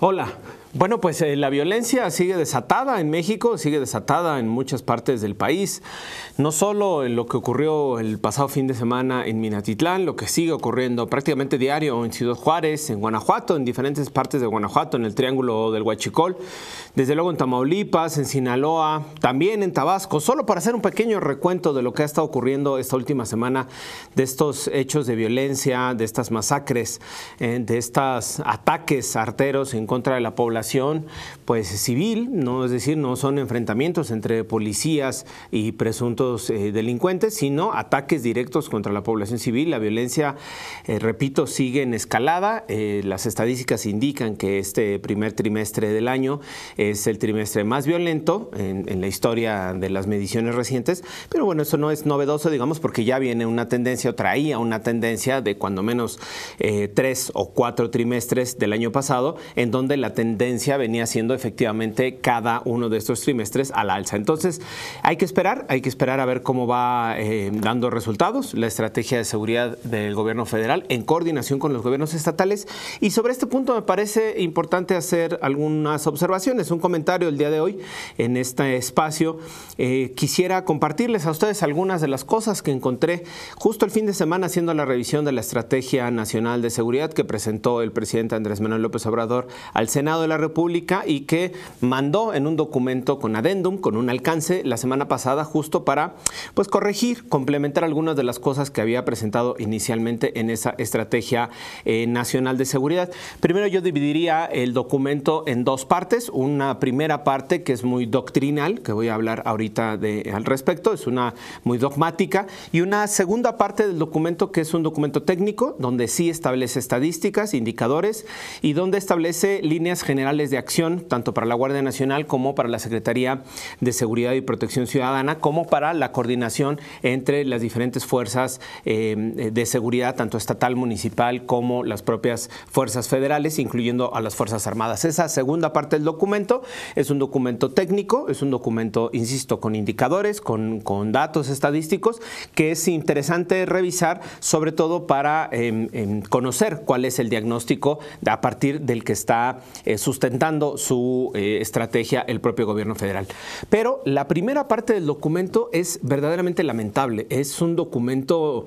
Hola, bueno, pues eh, la violencia sigue desatada en México, sigue desatada en muchas partes del país. No solo en lo que ocurrió el pasado fin de semana en Minatitlán, lo que sigue ocurriendo prácticamente diario en Ciudad Juárez, en Guanajuato, en diferentes partes de Guanajuato, en el Triángulo del Huachicol, desde luego en Tamaulipas, en Sinaloa, también en Tabasco. Solo para hacer un pequeño recuento de lo que ha estado ocurriendo esta última semana, de estos hechos de violencia, de estas masacres, eh, de estos ataques arteros en contra de la población pues civil, no es decir, no son enfrentamientos entre policías y presuntos eh, delincuentes, sino ataques directos contra la población civil. La violencia, eh, repito, sigue en escalada. Eh, las estadísticas indican que este primer trimestre del año es el trimestre más violento en, en la historia de las mediciones recientes, pero bueno, eso no es novedoso, digamos, porque ya viene una tendencia o traía una tendencia de cuando menos tres o cuatro trimestres del año pasado, en donde la tendencia venía siendo efectivamente cada uno de estos trimestres a la alza. Entonces, hay que esperar, hay que esperar a ver cómo va eh, dando resultados la estrategia de seguridad del gobierno federal en coordinación con los gobiernos estatales. Y sobre este punto me parece importante hacer algunas observaciones, un comentario el día de hoy en este espacio. Eh, quisiera compartirles a ustedes algunas de las cosas que encontré justo el fin de semana haciendo la revisión de la Estrategia Nacional de Seguridad que presentó el presidente Andrés Manuel López Obrador al Senado de la República y que mandó en un documento con adendum, con un alcance la semana pasada justo para pues corregir, complementar algunas de las cosas que había presentado inicialmente en esa estrategia eh, nacional de seguridad. Primero yo dividiría el documento en dos partes, una primera parte que es muy doctrinal, que voy a hablar ahorita de, al respecto, es una muy dogmática, y una segunda parte del documento que es un documento técnico, donde sí establece estadísticas, indicadores, y donde establece líneas generales de acción, tanto para la Guardia Nacional como para la Secretaría de Seguridad y Protección Ciudadana, como para la coordinación entre las diferentes fuerzas eh, de seguridad, tanto estatal, municipal, como las propias fuerzas federales, incluyendo a las Fuerzas Armadas. Esa segunda parte del documento es un documento técnico, es un documento, insisto, con indicadores, con, datos estadísticos, que es interesante revisar, sobre todo para em, em, conocer cuál es el diagnóstico a partir del que está eh, sucediendo sustentando su eh, estrategia el propio gobierno federal. Pero la primera parte del documento es verdaderamente lamentable. Es un documento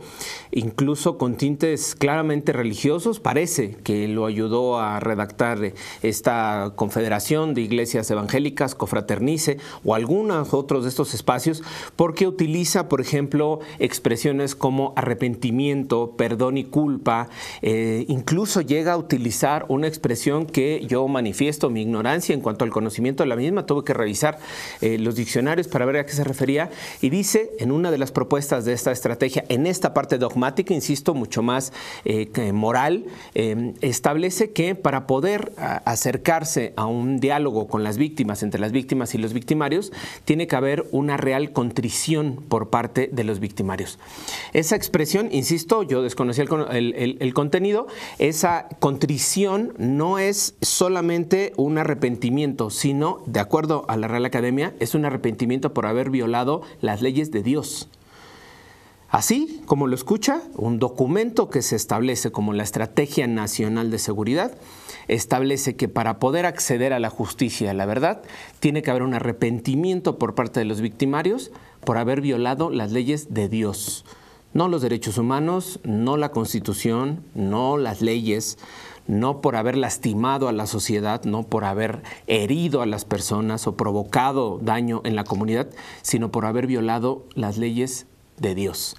incluso con tintes claramente religiosos. Parece que lo ayudó a redactar eh, esta Confederación de Iglesias Evangélicas, Cofraternice o algunos otros de estos espacios, porque utiliza, por ejemplo, expresiones como arrepentimiento, perdón y culpa. Eh, incluso llega a utilizar una expresión que yo manifiesto manifiesto mi ignorancia en cuanto al conocimiento de la misma, tuve que revisar eh, los diccionarios para ver a qué se refería y dice en una de las propuestas de esta estrategia, en esta parte dogmática, insisto, mucho más eh, moral, em, establece que para poder acercarse a un diálogo con las víctimas, entre las víctimas y los victimarios, tiene que haber una real contrición por parte de los victimarios. Esa expresión, insisto, yo desconocía el contenido, esa contrición no es solamente un arrepentimiento, sino, de acuerdo a la Real Academia, es un arrepentimiento por haber violado las leyes de Dios. Así, como lo escucha, un documento que se establece como la Estrategia Nacional de Seguridad establece que para poder acceder a la justicia, a la verdad, tiene que haber un arrepentimiento por parte de los victimarios por haber violado las leyes de Dios. No los derechos humanos, no la constitución, no las leyes, no por haber lastimado a la sociedad, no por haber herido a las personas o provocado daño en la comunidad, sino por haber violado las leyes de Dios.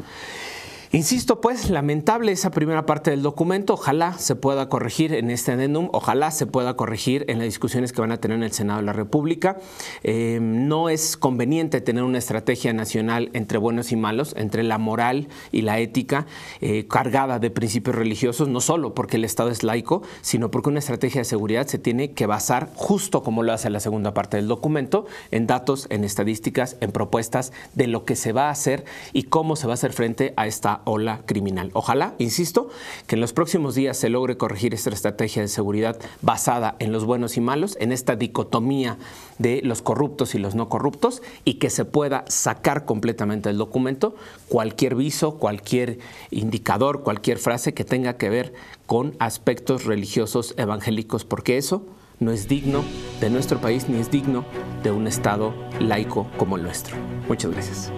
Insisto, pues, lamentable esa primera parte del documento. Ojalá se pueda corregir en este adendum, ojalá se pueda corregir en las discusiones que van a tener en el Senado de la República. Eh, no es conveniente tener una estrategia nacional entre buenos y malos, entre la moral y la ética, eh, cargada de principios religiosos, no solo porque el Estado es laico, sino porque una estrategia de seguridad se tiene que basar, justo como lo hace la segunda parte del documento, en datos, en estadísticas, en propuestas de lo que se va a hacer y cómo se va a hacer frente a esta o ola criminal. Ojalá, insisto, que en los próximos días se logre corregir esta estrategia de seguridad basada en los buenos y malos, en esta dicotomía de los corruptos y los no corruptos, y que se pueda sacar completamente del documento cualquier viso, cualquier indicador, cualquier frase que tenga que ver con aspectos religiosos evangélicos, porque eso no es digno de nuestro país ni es digno de un Estado laico como el nuestro. Muchas gracias.